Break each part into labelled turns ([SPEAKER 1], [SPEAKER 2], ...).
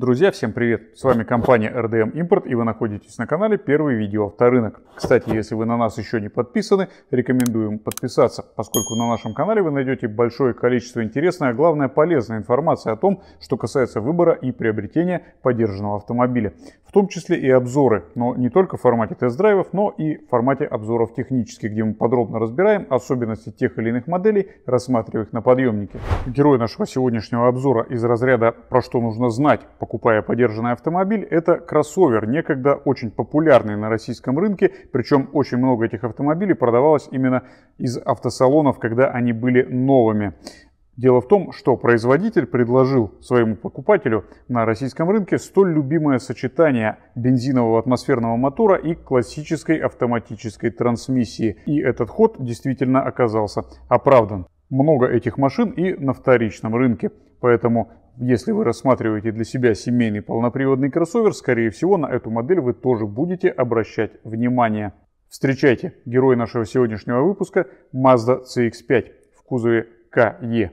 [SPEAKER 1] Друзья, всем привет! С вами компания RDM Import и вы находитесь на канале Первый видео авторынок. Кстати, если вы на нас еще не подписаны, рекомендуем подписаться, поскольку на нашем канале вы найдете большое количество интересной, а главное полезной информации о том, что касается выбора и приобретения поддержанного автомобиля. В том числе и обзоры, но не только в формате тест-драйвов, но и в формате обзоров технических, где мы подробно разбираем особенности тех или иных моделей, рассматривая их на подъемнике. Герой нашего сегодняшнего обзора из разряда «Про что нужно знать» по покупая подержанный автомобиль, это кроссовер, некогда очень популярный на российском рынке, причем очень много этих автомобилей продавалось именно из автосалонов, когда они были новыми. Дело в том, что производитель предложил своему покупателю на российском рынке столь любимое сочетание бензинового атмосферного мотора и классической автоматической трансмиссии. И этот ход действительно оказался оправдан. Много этих машин и на вторичном рынке. Поэтому, если вы рассматриваете для себя семейный полноприводный кроссовер, скорее всего, на эту модель вы тоже будете обращать внимание. Встречайте, герой нашего сегодняшнего выпуска Mazda CX-5 в кузове КЕ.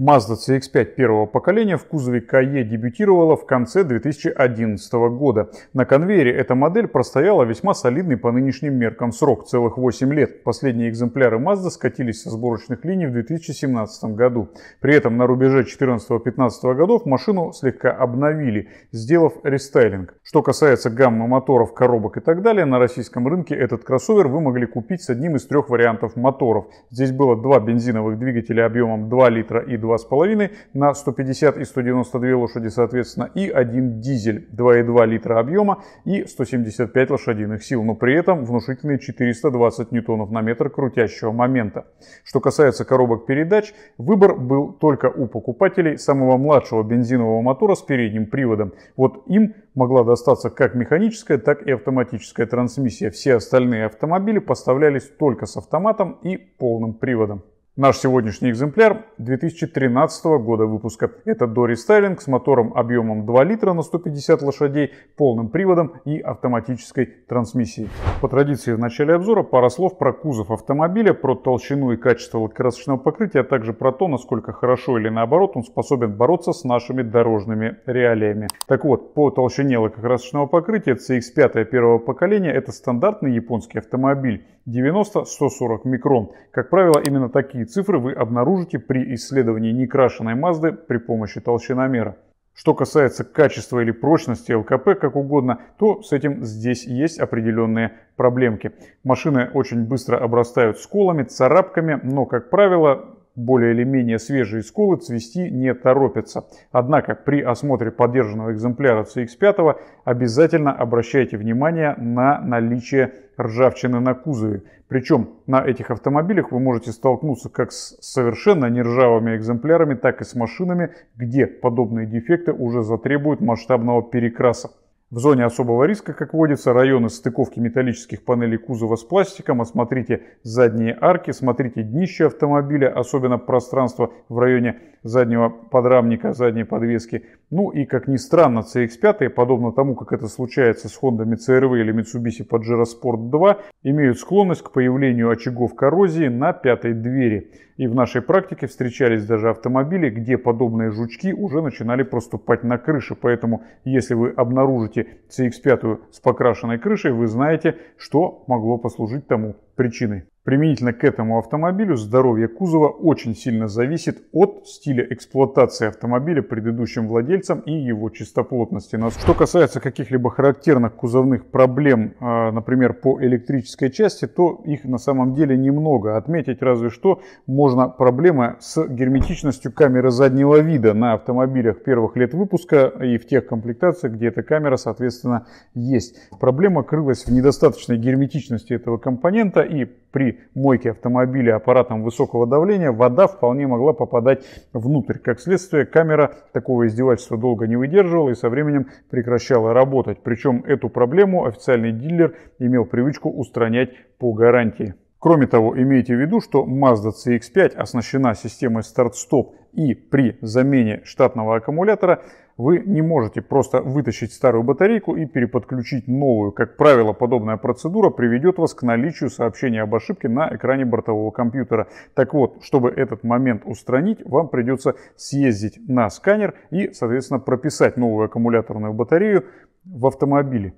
[SPEAKER 1] Mazda CX-5 первого поколения в кузове КАЕ дебютировала в конце 2011 года. На конвейере эта модель простояла весьма солидный по нынешним меркам срок – целых 8 лет. Последние экземпляры Mazda скатились со сборочных линий в 2017 году. При этом на рубеже 2014-2015 годов машину слегка обновили, сделав рестайлинг. Что касается гаммы моторов, коробок и так далее, на российском рынке этот кроссовер вы могли купить с одним из трех вариантов моторов. Здесь было два бензиновых двигателя объемом 2 литра и 2,5 на 150 и 192 лошади соответственно и один дизель 2,2 литра объема и 175 лошадиных сил, но при этом внушительные 420 ньютонов на метр крутящего момента. Что касается коробок передач, выбор был только у покупателей самого младшего бензинового мотора с передним приводом. Вот им могла достаться как механическая, так и автоматическая трансмиссия. Все остальные автомобили поставлялись только с автоматом и полным приводом. Наш сегодняшний экземпляр 2013 года выпуска. Это Дори Стайлинг с мотором объемом 2 литра на 150 лошадей, полным приводом и автоматической трансмиссией. По традиции в начале обзора пара слов про кузов автомобиля, про толщину и качество лакокрасочного покрытия, а также про то, насколько хорошо или наоборот он способен бороться с нашими дорожными реалиями. Так вот, по толщине лакокрасочного покрытия CX-5 первого поколения это стандартный японский автомобиль 90-140 микрон. Как правило, именно такие Такие цифры вы обнаружите при исследовании некрашенной Мазды при помощи толщиномера. Что касается качества или прочности ЛКП, как угодно, то с этим здесь есть определенные проблемки. Машины очень быстро обрастают сколами, царапками, но, как правило, более или менее свежие сколы цвести не торопятся. Однако при осмотре поддержанного экземпляра CX5 обязательно обращайте внимание на наличие ржавчины на кузове. Причем на этих автомобилях вы можете столкнуться как с совершенно нержавыми экземплярами, так и с машинами, где подобные дефекты уже затребуют масштабного перекраса. В зоне особого риска, как водится, районы стыковки металлических панелей кузова с пластиком. Осмотрите задние арки, смотрите днище автомобиля, особенно пространство в районе заднего подрамника, задней подвески. Ну и, как ни странно, CX-5, подобно тому, как это случается с Honda CR-V или Mitsubishi Pajero Sport 2, имеют склонность к появлению очагов коррозии на пятой двери. И в нашей практике встречались даже автомобили, где подобные жучки уже начинали проступать на крыше. Поэтому, если вы обнаружите CX-5 с покрашенной крышей, вы знаете, что могло послужить тому причиной. Применительно к этому автомобилю здоровье кузова очень сильно зависит от стиля эксплуатации автомобиля предыдущим владельцам и его чистоплотности. Но что касается каких-либо характерных кузовных проблем, а, например, по электрической части, то их на самом деле немного. Отметить разве что можно проблемы с герметичностью камеры заднего вида на автомобилях первых лет выпуска и в тех комплектациях, где эта камера, соответственно, есть. Проблема крылась в недостаточной герметичности этого компонента и при мойке автомобиля аппаратом высокого давления вода вполне могла попадать внутрь. Как следствие, камера такого издевательства долго не выдерживала и со временем прекращала работать. Причем эту проблему официальный дилер имел привычку устранять по гарантии. Кроме того, имейте в виду, что Mazda CX-5 оснащена системой старт-стоп и при замене штатного аккумулятора вы не можете просто вытащить старую батарейку и переподключить новую. Как правило, подобная процедура приведет вас к наличию сообщения об ошибке на экране бортового компьютера. Так вот, чтобы этот момент устранить, вам придется съездить на сканер и, соответственно, прописать новую аккумуляторную батарею в автомобиле.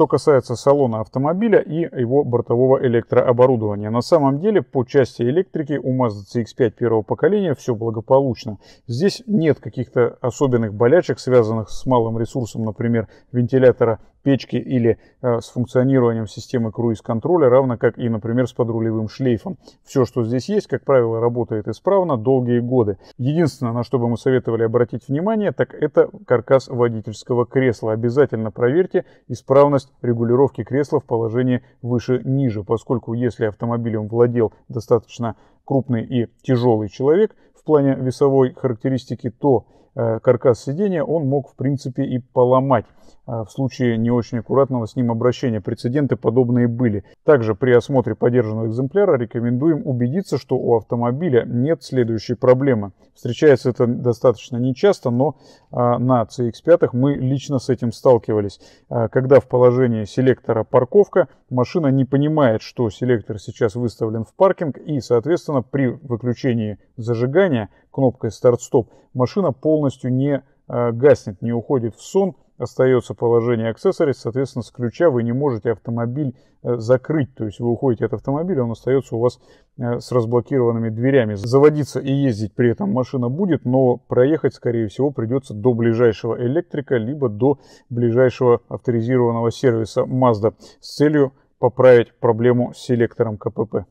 [SPEAKER 1] Что касается салона автомобиля и его бортового электрооборудования. На самом деле по части электрики у Mazda CX-5 первого поколения все благополучно. Здесь нет каких-то особенных болячек, связанных с малым ресурсом, например, вентилятора печки или э, с функционированием системы круиз-контроля, равно как и, например, с подрулевым шлейфом. Все, что здесь есть, как правило, работает исправно долгие годы. Единственное, на что бы мы советовали обратить внимание, так это каркас водительского кресла. Обязательно проверьте исправность регулировки кресла в положении выше-ниже, поскольку если автомобилем владел достаточно крупный и тяжелый человек в плане весовой характеристики, то Э, каркас сидения он мог, в принципе, и поломать э, в случае не очень аккуратного с ним обращения. Прецеденты подобные были. Также при осмотре подержанного экземпляра рекомендуем убедиться, что у автомобиля нет следующей проблемы. Встречается это достаточно нечасто, но э, на CX-5 мы лично с этим сталкивались. Когда в положении селектора парковка – машина не понимает, что селектор сейчас выставлен в паркинг, и, соответственно, при выключении зажигания кнопкой старт-стоп машина полностью не Э, гаснет, не уходит в сон, остается положение аксессорис, соответственно, с ключа вы не можете автомобиль э, закрыть, то есть вы уходите от автомобиля, он остается у вас э, с разблокированными дверями. Заводиться и ездить при этом машина будет, но проехать, скорее всего, придется до ближайшего электрика, либо до ближайшего авторизированного сервиса Mazda с целью поправить проблему с селектором КПП.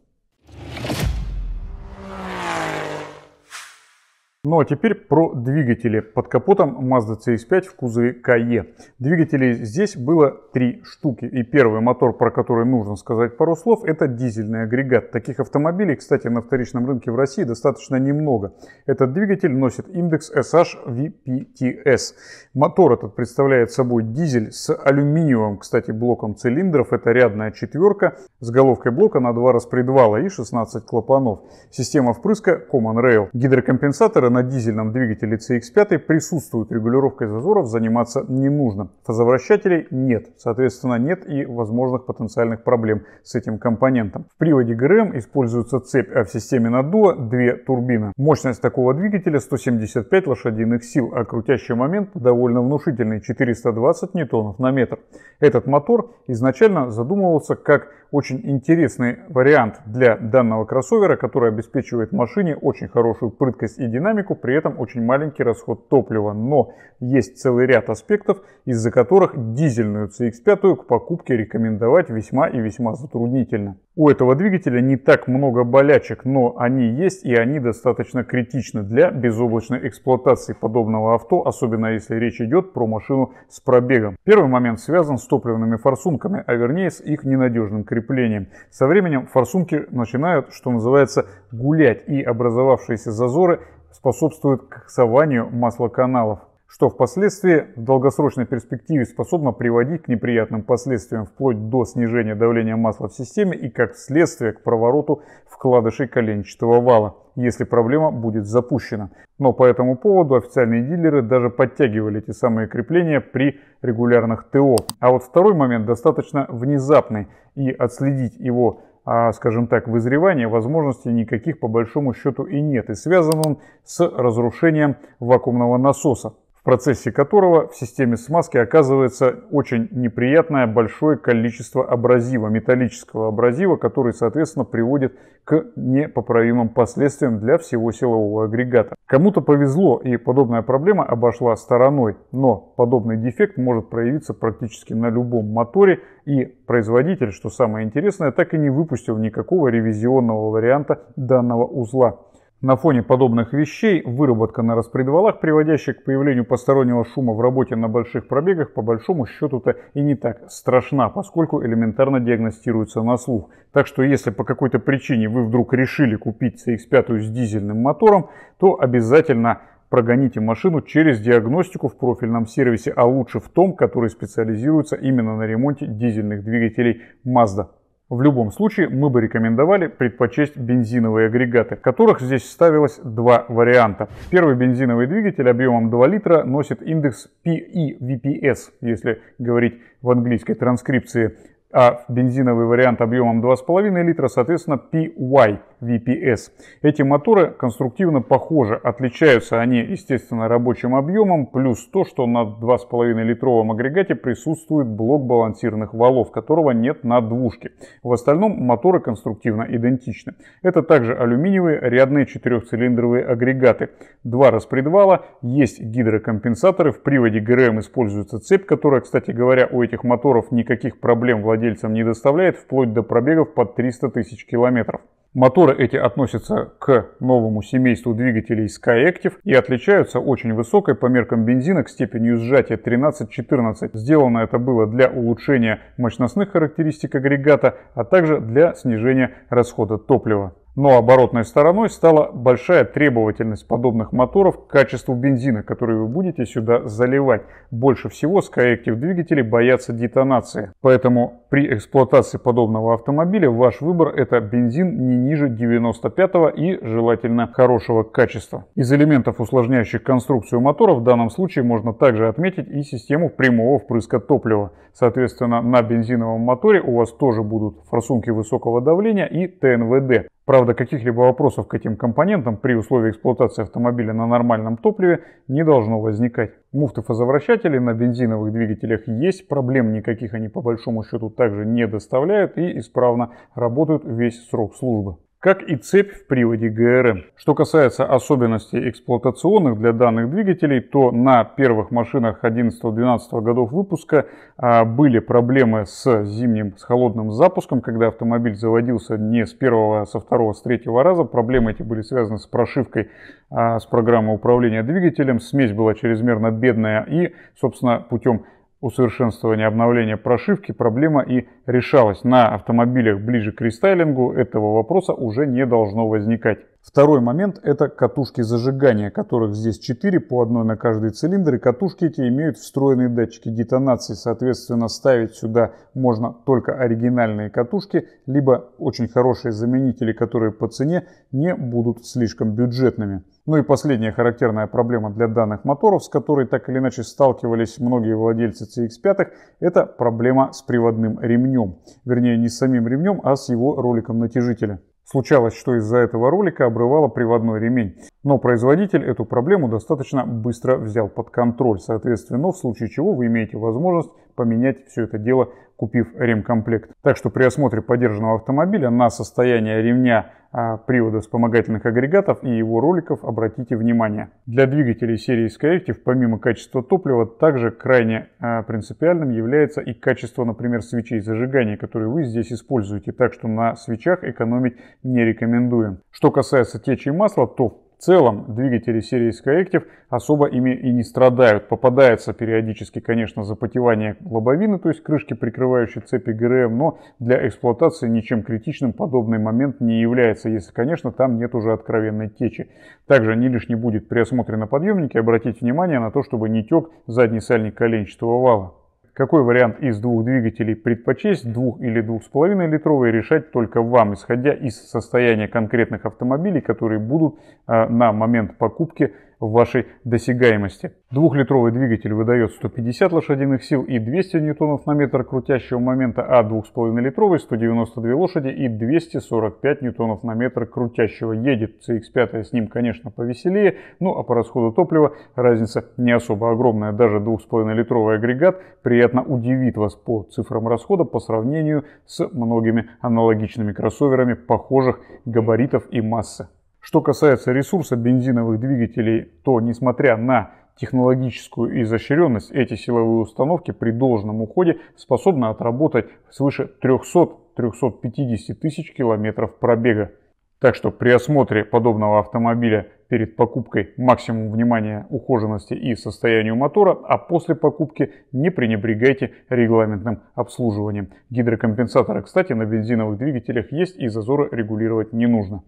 [SPEAKER 1] Ну а теперь про двигатели под капотом Mazda CX-5 в кузове КАЕ. Двигателей здесь было три штуки. И первый мотор, про который нужно сказать пару слов, это дизельный агрегат. Таких автомобилей, кстати, на вторичном рынке в России достаточно немного. Этот двигатель носит индекс SHVPTS. Мотор этот представляет собой дизель с алюминиевым, кстати, блоком цилиндров. Это рядная четверка с головкой блока на два распредвала и 16 клапанов. Система впрыска Common Rail. Гидрокомпенсаторы на на дизельном двигателе CX-5 присутствует регулировка зазоров, заниматься не нужно. Фазовращателей нет, соответственно нет и возможных потенциальных проблем с этим компонентом. В приводе ГРМ используется цепь, а в системе наддува две турбины. Мощность такого двигателя 175 лошадиных сил, а крутящий момент довольно внушительный 420 ньютонов на метр. Этот мотор изначально задумывался как очень интересный вариант для данного кроссовера, который обеспечивает машине очень хорошую прыткость и динамику, при этом очень маленький расход топлива. Но есть целый ряд аспектов, из-за которых дизельную CX-5 к покупке рекомендовать весьма и весьма затруднительно у этого двигателя не так много болячек, но они есть и они достаточно критичны для безоблачной эксплуатации подобного авто, особенно если речь идет про машину с пробегом. Первый момент связан с топливными форсунками, а вернее с их ненадежным креплением. Со временем форсунки начинают, что называется, гулять и образовавшиеся зазоры способствуют коксованию маслоканалов что впоследствии в долгосрочной перспективе способно приводить к неприятным последствиям вплоть до снижения давления масла в системе и как следствие к провороту вкладышей коленчатого вала, если проблема будет запущена. Но по этому поводу официальные дилеры даже подтягивали эти самые крепления при регулярных ТО. А вот второй момент достаточно внезапный и отследить его а, скажем так, вызревания возможностей никаких по большому счету и нет. И связан он с разрушением вакуумного насоса процессе которого в системе смазки оказывается очень неприятное большое количество абразива, металлического абразива, который, соответственно, приводит к непоправимым последствиям для всего силового агрегата. Кому-то повезло и подобная проблема обошла стороной, но подобный дефект может проявиться практически на любом моторе и производитель, что самое интересное, так и не выпустил никакого ревизионного варианта данного узла. На фоне подобных вещей выработка на распредвалах, приводящая к появлению постороннего шума в работе на больших пробегах, по большому счету-то и не так страшна, поскольку элементарно диагностируется на слух. Так что если по какой-то причине вы вдруг решили купить CX-5 с дизельным мотором, то обязательно прогоните машину через диагностику в профильном сервисе, а лучше в том, который специализируется именно на ремонте дизельных двигателей Mazda. В любом случае, мы бы рекомендовали предпочесть бензиновые агрегаты, которых здесь ставилось два варианта. Первый бензиновый двигатель объемом 2 литра носит индекс PEVPS, если говорить в английской транскрипции, а бензиновый вариант объемом 2,5 литра, соответственно, PY. VPS. Эти моторы конструктивно похожи. Отличаются они, естественно, рабочим объемом, плюс то, что на 2,5-литровом агрегате присутствует блок балансирных валов, которого нет на двушке. В остальном моторы конструктивно идентичны. Это также алюминиевые рядные четырехцилиндровые агрегаты. Два распредвала, есть гидрокомпенсаторы, в приводе ГРМ используется цепь, которая, кстати говоря, у этих моторов никаких проблем владельцам не доставляет, вплоть до пробегов под 300 тысяч километров. Моторы эти относятся к новому семейству двигателей Skyactiv и отличаются очень высокой по меркам бензина к степенью сжатия 13-14. Сделано это было для улучшения мощностных характеристик агрегата, а также для снижения расхода топлива. Но оборотной стороной стала большая требовательность подобных моторов к качеству бензина, который вы будете сюда заливать. Больше всего Skyactiv двигатели боятся детонации. Поэтому при эксплуатации подобного автомобиля ваш выбор это бензин не ниже 95 и желательно хорошего качества. Из элементов, усложняющих конструкцию мотора, в данном случае можно также отметить и систему прямого впрыска топлива. Соответственно, на бензиновом моторе у вас тоже будут форсунки высокого давления и ТНВД. Правда, каких-либо вопросов к этим компонентам при условии эксплуатации автомобиля на нормальном топливе не должно возникать. Муфты фазовращателей на бензиновых двигателях есть, проблем никаких они по большому счету также не доставляют и исправно работают весь срок службы как и цепь в приводе ГРМ. Что касается особенностей эксплуатационных для данных двигателей, то на первых машинах 11-12 годов выпуска а, были проблемы с зимним, с холодным запуском, когда автомобиль заводился не с первого, а со второго, с третьего раза. Проблемы эти были связаны с прошивкой, а, с программой управления двигателем, смесь была чрезмерно бедная и, собственно, путем усовершенствования обновления прошивки проблема и решалась. На автомобилях ближе к рестайлингу этого вопроса уже не должно возникать. Второй момент – это катушки зажигания, которых здесь 4, по одной на каждый цилиндр, и катушки эти имеют встроенные датчики детонации. Соответственно, ставить сюда можно только оригинальные катушки, либо очень хорошие заменители, которые по цене не будут слишком бюджетными. Ну и последняя характерная проблема для данных моторов, с которой так или иначе сталкивались многие владельцы CX-5, это проблема с приводным ремнем. Вернее, не с самим ремнем, а с его роликом натяжителя. Случалось, что из-за этого ролика обрывало приводной ремень, но производитель эту проблему достаточно быстро взял под контроль, соответственно, в случае чего вы имеете возможность поменять все это дело, купив ремкомплект. Так что при осмотре подержанного автомобиля на состояние ремня а, привода вспомогательных агрегатов и его роликов обратите внимание. Для двигателей серии Skyactiv помимо качества топлива также крайне а, принципиальным является и качество, например, свечей зажигания, которые вы здесь используете, так что на свечах экономить не рекомендуем. Что касается течи масла, то в в целом двигатели серии Skyactiv особо ими и не страдают. Попадается периодически, конечно, запотевание лобовины, то есть крышки, прикрывающей цепи ГРМ, но для эксплуатации ничем критичным подобный момент не является, если, конечно, там нет уже откровенной течи. Также не лишне будет при осмотре на подъемнике обратить внимание на то, чтобы не тек задний сальник коленчатого вала. Какой вариант из двух двигателей предпочесть, двух или двух с половиной литровый, решать только вам, исходя из состояния конкретных автомобилей, которые будут а, на момент покупки в вашей досягаемости. Двухлитровый двигатель выдает 150 лошадиных сил и 200 ньютонов на метр крутящего момента, а 2,5-литровый 192 лошади и 245 ньютонов на метр крутящего. Едет CX-5 с ним, конечно, повеселее, ну а по расходу топлива разница не особо огромная. Даже 2,5-литровый агрегат приятно удивит вас по цифрам расхода по сравнению с многими аналогичными кроссоверами похожих габаритов и массы. Что касается ресурса бензиновых двигателей, то несмотря на технологическую изощренность, эти силовые установки при должном уходе способны отработать свыше 300-350 тысяч километров пробега. Так что при осмотре подобного автомобиля перед покупкой максимум внимания ухоженности и состоянию мотора, а после покупки не пренебрегайте регламентным обслуживанием. Гидрокомпенсаторы, кстати, на бензиновых двигателях есть и зазоры регулировать не нужно.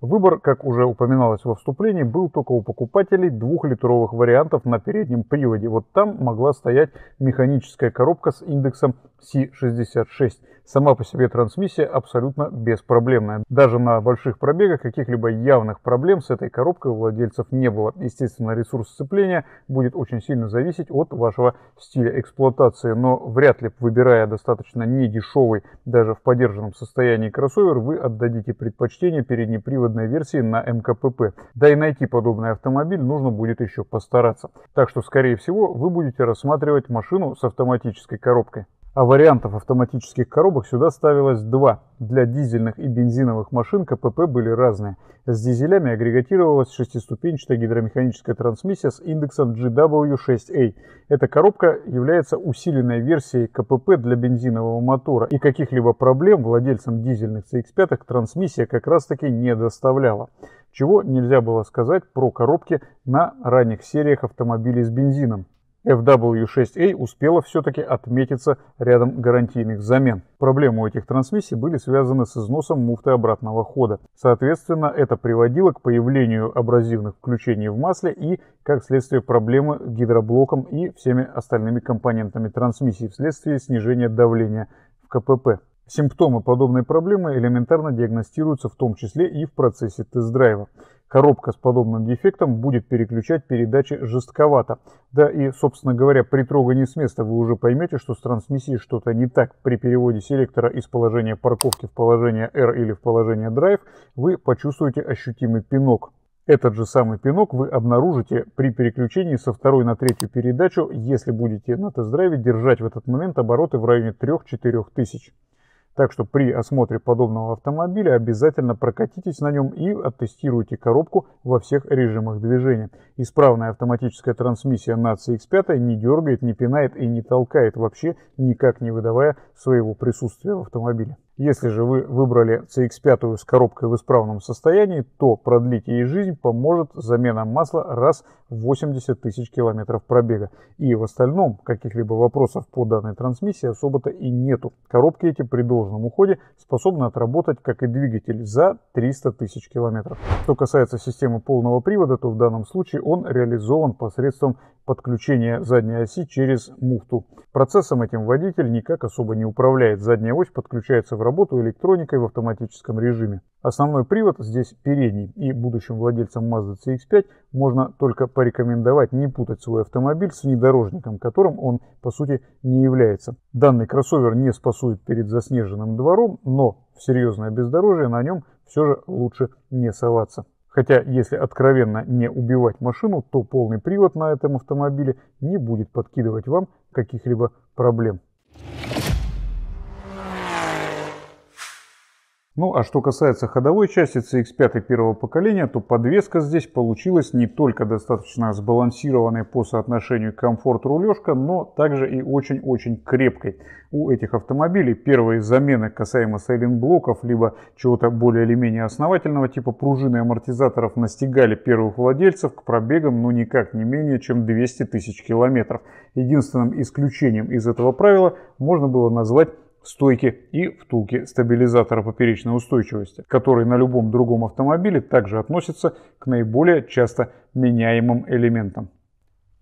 [SPEAKER 1] Выбор, как уже упоминалось во вступлении, был только у покупателей двухлитровых вариантов на переднем приводе. Вот там могла стоять механическая коробка с индексом C66. Сама по себе трансмиссия абсолютно беспроблемная. Даже на больших пробегах каких-либо явных проблем с этой коробкой у владельцев не было. Естественно, ресурс сцепления будет очень сильно зависеть от вашего стиля эксплуатации, но вряд ли, выбирая достаточно недешевый, даже в подержанном состоянии кроссовер, вы отдадите предпочтение переднеприводной версии на МКПП. Да и найти подобный автомобиль нужно будет еще постараться. Так что, скорее всего, вы будете рассматривать машину с автоматической коробкой а вариантов автоматических коробок сюда ставилось два. Для дизельных и бензиновых машин КПП были разные. С дизелями агрегатировалась шестиступенчатая гидромеханическая трансмиссия с индексом GW6A. Эта коробка является усиленной версией КПП для бензинового мотора, и каких-либо проблем владельцам дизельных CX-5 трансмиссия как раз-таки не доставляла чего нельзя было сказать про коробки на ранних сериях автомобилей с бензином. FW6A успела все-таки отметиться рядом гарантийных замен. Проблемы у этих трансмиссий были связаны с износом муфты обратного хода. Соответственно, это приводило к появлению абразивных включений в масле и, как следствие, проблемы с гидроблоком и всеми остальными компонентами трансмиссии вследствие снижения давления в КПП. Симптомы подобной проблемы элементарно диагностируются в том числе и в процессе тест-драйва. Коробка с подобным дефектом будет переключать передачи жестковато. Да и, собственно говоря, при трогании с места вы уже поймете, что с трансмиссией что-то не так. При переводе селектора из положения парковки в положение R или в положение Drive вы почувствуете ощутимый пинок. Этот же самый пинок вы обнаружите при переключении со второй на третью передачу, если будете на тест-драйве держать в этот момент обороты в районе 3-4 тысяч. Так что при осмотре подобного автомобиля обязательно прокатитесь на нем и оттестируйте коробку во всех режимах движения. Исправная автоматическая трансмиссия на CX-5 не дергает, не пинает и не толкает вообще, никак не выдавая своего присутствия в автомобиле. Если же вы выбрали CX-5 с коробкой в исправном состоянии, то продлить ей жизнь поможет замена масла раз в 80 тысяч километров пробега. И в остальном каких-либо вопросов по данной трансмиссии особо-то и нету. Коробки эти при должном уходе способны отработать как и двигатель за 300 тысяч километров. Что касается системы полного привода, то в данном случае он реализован посредством подключения задней оси через муфту. Процессом этим водитель никак особо не управляет. Задняя ось подключается в работу электроникой в автоматическом режиме. Основной привод здесь передний, и будущим владельцам Mazda CX-5 можно только порекомендовать не путать свой автомобиль с внедорожником, которым он по сути не является. Данный кроссовер не спасует перед заснеженным двором, но в серьезное бездорожье на нем все же лучше не соваться. Хотя, если откровенно не убивать машину, то полный привод на этом автомобиле не будет подкидывать вам каких-либо проблем. Ну а что касается ходовой части CX-5 первого поколения, то подвеска здесь получилась не только достаточно сбалансированной по соотношению комфорт-рулежка, но также и очень-очень крепкой. У этих автомобилей первые замены касаемо сейлинг-блоков, либо чего-то более или менее основательного, типа пружины амортизаторов, настигали первых владельцев к пробегам, ну никак не менее чем 200 тысяч километров. Единственным исключением из этого правила можно было назвать стойки и втулки стабилизатора поперечной устойчивости, который на любом другом автомобиле также относится к наиболее часто меняемым элементам.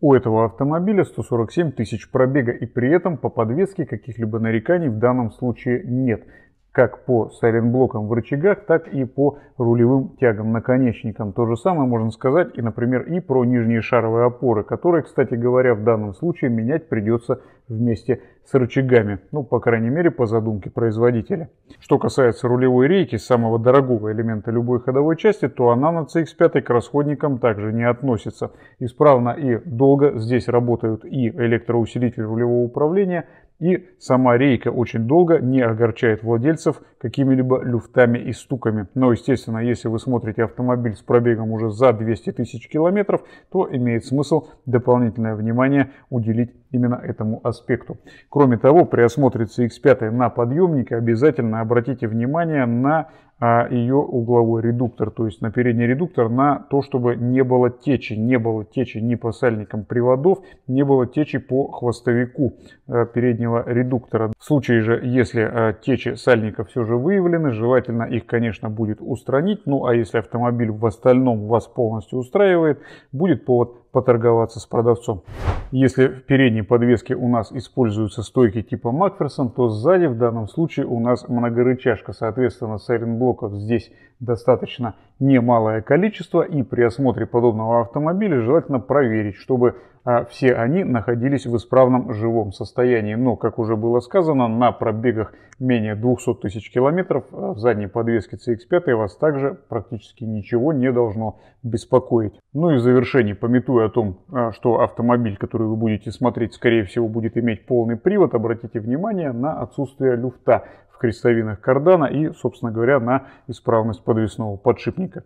[SPEAKER 1] У этого автомобиля 147 тысяч пробега и при этом по подвеске каких-либо нареканий в данном случае нет – как по сайлентблокам в рычагах, так и по рулевым тягам наконечникам. То же самое можно сказать и, например, и про нижние шаровые опоры, которые, кстати говоря, в данном случае менять придется вместе с рычагами. Ну, по крайней мере, по задумке производителя. Что касается рулевой рейки, самого дорогого элемента любой ходовой части, то она на CX-5 к расходникам также не относится. Исправно и долго здесь работают и электроусилитель рулевого управления, и сама рейка очень долго не огорчает владельцев какими-либо люфтами и стуками. Но, естественно, если вы смотрите автомобиль с пробегом уже за 200 тысяч километров, то имеет смысл дополнительное внимание уделить именно этому аспекту. Кроме того, при осмотре CX-5 на подъемнике обязательно обратите внимание на а ее угловой редуктор, то есть на передний редуктор, на то, чтобы не было течи, не было течи ни по сальникам приводов, не было течи по хвостовику э, переднего редуктора. В случае же, если э, течи сальников все же выявлены, желательно их, конечно, будет устранить, ну а если автомобиль в остальном вас полностью устраивает, будет повод поторговаться с продавцом. Если в передней подвеске у нас используются стойки типа Макферсон, то сзади в данном случае у нас многорычажка. Соответственно, сайлентблоков здесь достаточно немалое количество, и при осмотре подобного автомобиля желательно проверить, чтобы а, все они находились в исправном живом состоянии. Но, как уже было сказано, на пробегах менее 200 тысяч километров а, в задней подвеске CX-5 вас также практически ничего не должно беспокоить. Ну и в завершении, пометуя о том, а, что автомобиль, который вы будете смотреть, скорее всего, будет иметь полный привод, обратите внимание на отсутствие люфта крестовинах кардана и, собственно говоря, на исправность подвесного подшипника.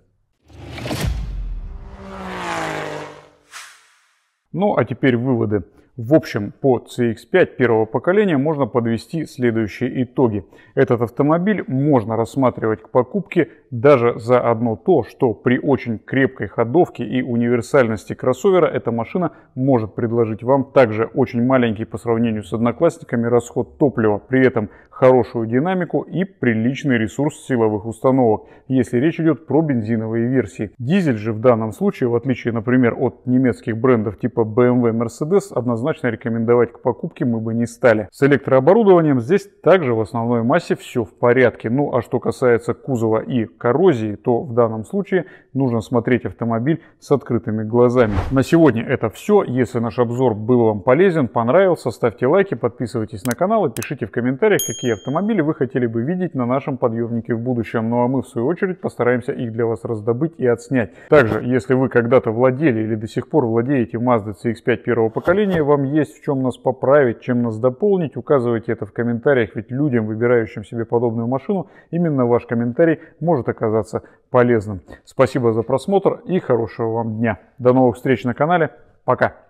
[SPEAKER 1] Ну а теперь выводы. В общем, по CX-5 первого поколения можно подвести следующие итоги. Этот автомобиль можно рассматривать к покупке даже за одно то, что при очень крепкой ходовке и универсальности кроссовера эта машина может предложить вам также очень маленький по сравнению с одноклассниками расход топлива, при этом хорошую динамику и приличный ресурс силовых установок, если речь идет про бензиновые версии. Дизель же в данном случае, в отличие, например, от немецких брендов типа BMW Mercedes, однозначно рекомендовать к покупке мы бы не стали. С электрооборудованием здесь также в основной массе все в порядке. Ну а что касается кузова и коррозии, то в данном случае нужно смотреть автомобиль с открытыми глазами. На сегодня это все. Если наш обзор был вам полезен, понравился, ставьте лайки, подписывайтесь на канал и пишите в комментариях, какие автомобили вы хотели бы видеть на нашем подъемнике в будущем. Ну а мы в свою очередь постараемся их для вас раздобыть и отснять. Также, если вы когда-то владели или до сих пор владеете Mazda CX-5 первого поколения, вам есть в чем нас поправить, чем нас дополнить, указывайте это в комментариях, ведь людям, выбирающим себе подобную машину, именно ваш комментарий может оказаться полезным. Спасибо за просмотр и хорошего вам дня. До новых встреч на канале. Пока.